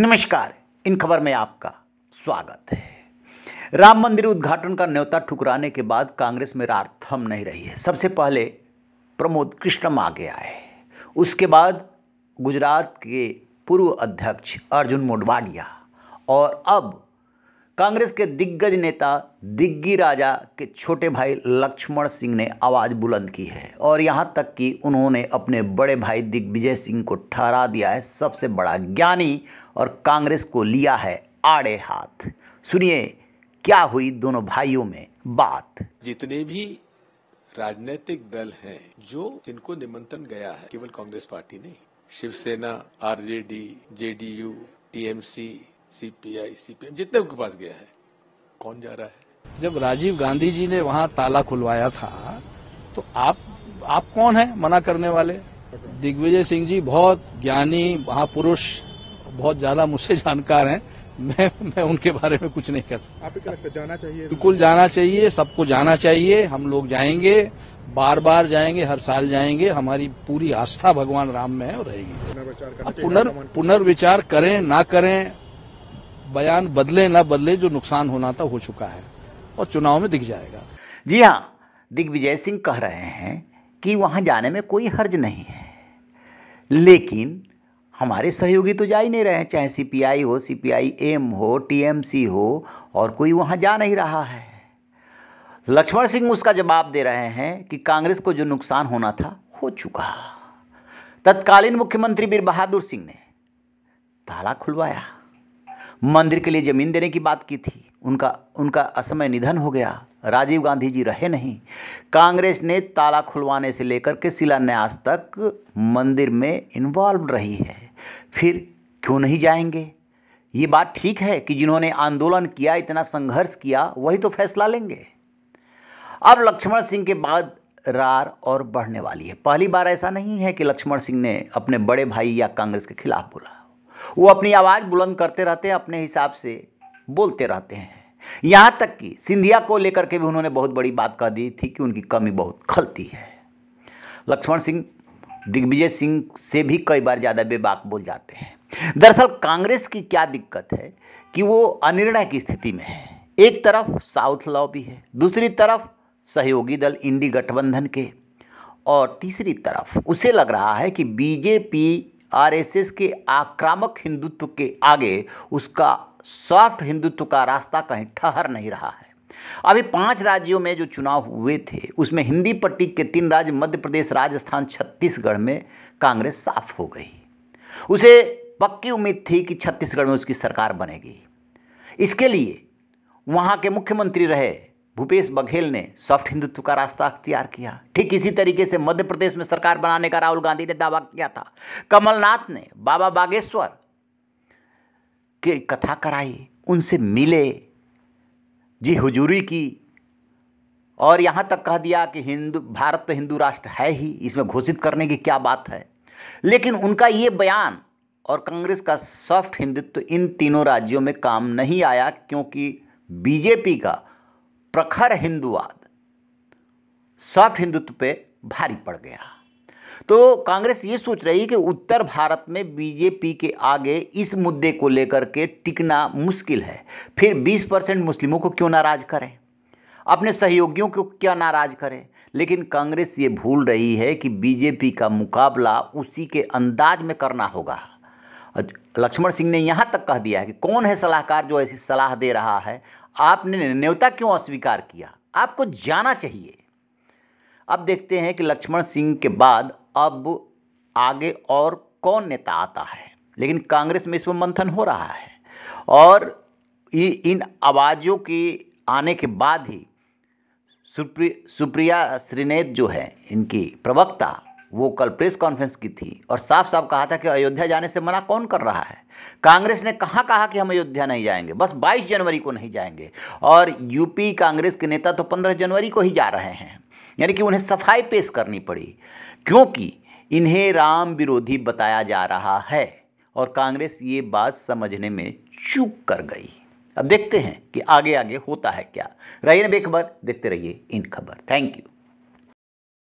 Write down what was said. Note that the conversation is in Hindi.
नमस्कार इन खबर में आपका स्वागत है राम मंदिर उद्घाटन का न्योता ठुकराने के बाद कांग्रेस में रार थम नहीं रही है सबसे पहले प्रमोद कृष्णम आगे आए उसके बाद गुजरात के पूर्व अध्यक्ष अर्जुन मोडवाडिया और अब कांग्रेस के दिग्गज नेता दिग्गी राजा के छोटे भाई लक्ष्मण सिंह ने आवाज़ बुलंद की है और यहाँ तक कि उन्होंने अपने बड़े भाई दिग्विजय सिंह को ठहरा दिया है सबसे बड़ा ज्ञानी और कांग्रेस को लिया है आड़े हाथ सुनिए क्या हुई दोनों भाइयों में बात जितने भी राजनीतिक दल हैं जो जिनको निमंत्रण गया है केवल कांग्रेस पार्टी नहीं Shiv Sena RJD JDU TMC CPI CPM जितने उनके पास गया है कौन जा रहा है जब राजीव गांधी जी ने वहाँ ताला खुलवाया था तो आप आप कौन है मना करने वाले दिग्विजय सिंह जी बहुत ज्ञानी महापुरुष बहुत ज्यादा मुझसे जानकार हैं मैं मैं उनके बारे में कुछ नहीं कह सकता आप जाना चाहिए बिल्कुल जाना चाहिए सबको जाना चाहिए हम लोग जाएंगे बार बार जाएंगे हर साल जाएंगे हमारी पूरी आस्था भगवान राम में है और रहेगी पुनर्विचार करें ना करें बयान बदले ना बदले जो नुकसान होना था हो चुका है और चुनाव में दिख जाएगा जी हाँ दिग्विजय सिंह कह रहे हैं कि वहाँ जाने में कोई हर्ज नहीं है लेकिन हमारे सहयोगी तो जा ही नहीं रहे हैं चाहे सीपीआई हो सीपीआई एम हो टीएमसी हो और कोई वहाँ जा नहीं रहा है लक्ष्मण सिंह उसका जवाब दे रहे हैं कि कांग्रेस को जो नुकसान होना था हो चुका तत्कालीन मुख्यमंत्री वीर बहादुर सिंह ने ताला खुलवाया मंदिर के लिए ज़मीन देने की बात की थी उनका उनका असमय निधन हो गया राजीव गांधी जी रहे नहीं कांग्रेस ने ताला खुलवाने से लेकर के शिलान्यास तक मंदिर में इन्वॉल्व रही है फिर क्यों नहीं जाएंगे ये बात ठीक है कि जिन्होंने आंदोलन किया इतना संघर्ष किया वही तो फैसला लेंगे अब लक्ष्मण सिंह के बाद रार और बढ़ने वाली है पहली बार ऐसा नहीं है कि लक्ष्मण सिंह ने अपने बड़े भाई या कांग्रेस के खिलाफ बोला वो अपनी आवाज़ बुलंद करते रहते हैं अपने हिसाब से बोलते रहते हैं यहाँ तक कि सिंधिया को लेकर के भी उन्होंने बहुत बड़ी बात कह दी थी कि उनकी कमी बहुत खलती है लक्ष्मण सिंह दिग्विजय सिंह से भी कई बार ज़्यादा बेबाक बोल जाते हैं दरअसल कांग्रेस की क्या दिक्कत है कि वो अनिर्णय की स्थिति में है एक तरफ साउथ लॉ भी है दूसरी तरफ सहयोगी दल इंडी गठबंधन के और तीसरी तरफ उसे लग रहा है कि बीजेपी आरएसएस के आक्रामक हिंदुत्व के आगे उसका सॉफ्ट हिंदुत्व का रास्ता कहीं ठहर नहीं रहा है अभी पांच राज्यों में जो चुनाव हुए थे उसमें हिंदी पट्टी के तीन राज्य मध्य प्रदेश राजस्थान छत्तीसगढ़ में कांग्रेस साफ हो गई उसे पक्की उम्मीद थी कि छत्तीसगढ़ में उसकी सरकार बनेगी इसके लिए वहाँ के मुख्यमंत्री रहे भूपेश बघेल ने सॉफ्ट हिंदुत्व का रास्ता अख्तियार किया ठीक इसी तरीके से मध्य प्रदेश में सरकार बनाने का राहुल गांधी ने दावा किया था कमलनाथ ने बाबा बागेश्वर की कथा कराई उनसे मिले जी हुजूरी की और यहाँ तक कह दिया कि हिंदू भारत तो हिंदू राष्ट्र है ही इसमें घोषित करने की क्या बात है लेकिन उनका ये बयान और कांग्रेस का सॉफ्ट हिंदुत्व इन तीनों राज्यों में काम नहीं आया क्योंकि बीजेपी का प्रखर हिंदुवाद सॉफ्ट हिंदुत्व पे भारी पड़ गया तो कांग्रेस ये सोच रही है कि उत्तर भारत में बीजेपी के आगे इस मुद्दे को लेकर के टिकना मुश्किल है फिर 20 परसेंट मुस्लिमों को क्यों नाराज करें अपने सहयोगियों को क्या नाराज करें लेकिन कांग्रेस ये भूल रही है कि बीजेपी का मुकाबला उसी के अंदाज में करना होगा लक्ष्मण सिंह ने यहाँ तक कह दिया है कि कौन है सलाहकार जो ऐसी सलाह दे रहा है आपने न्यौता क्यों अस्वीकार किया आपको जाना चाहिए अब देखते हैं कि लक्ष्मण सिंह के बाद अब आगे और कौन नेता आता है लेकिन कांग्रेस में इस पर मंथन हो रहा है और इन आवाज़ों के आने के बाद ही सुप्रिया श्रीनेत जो है इनकी प्रवक्ता वो कल प्रेस कॉन्फ्रेंस की थी और साफ साफ कहा था कि अयोध्या जाने से मना कौन कर रहा है कांग्रेस ने कहाँ कहा कि हम अयोध्या नहीं जाएंगे बस 22 जनवरी को नहीं जाएंगे और यूपी कांग्रेस के नेता तो 15 जनवरी को ही जा रहे हैं यानी कि उन्हें सफाई पेश करनी पड़ी क्योंकि इन्हें राम विरोधी बताया जा रहा है और कांग्रेस ये बात समझने में चूक कर गई अब देखते हैं कि आगे आगे होता है क्या रहिए बेखबर देखते रहिए इन खबर थैंक यू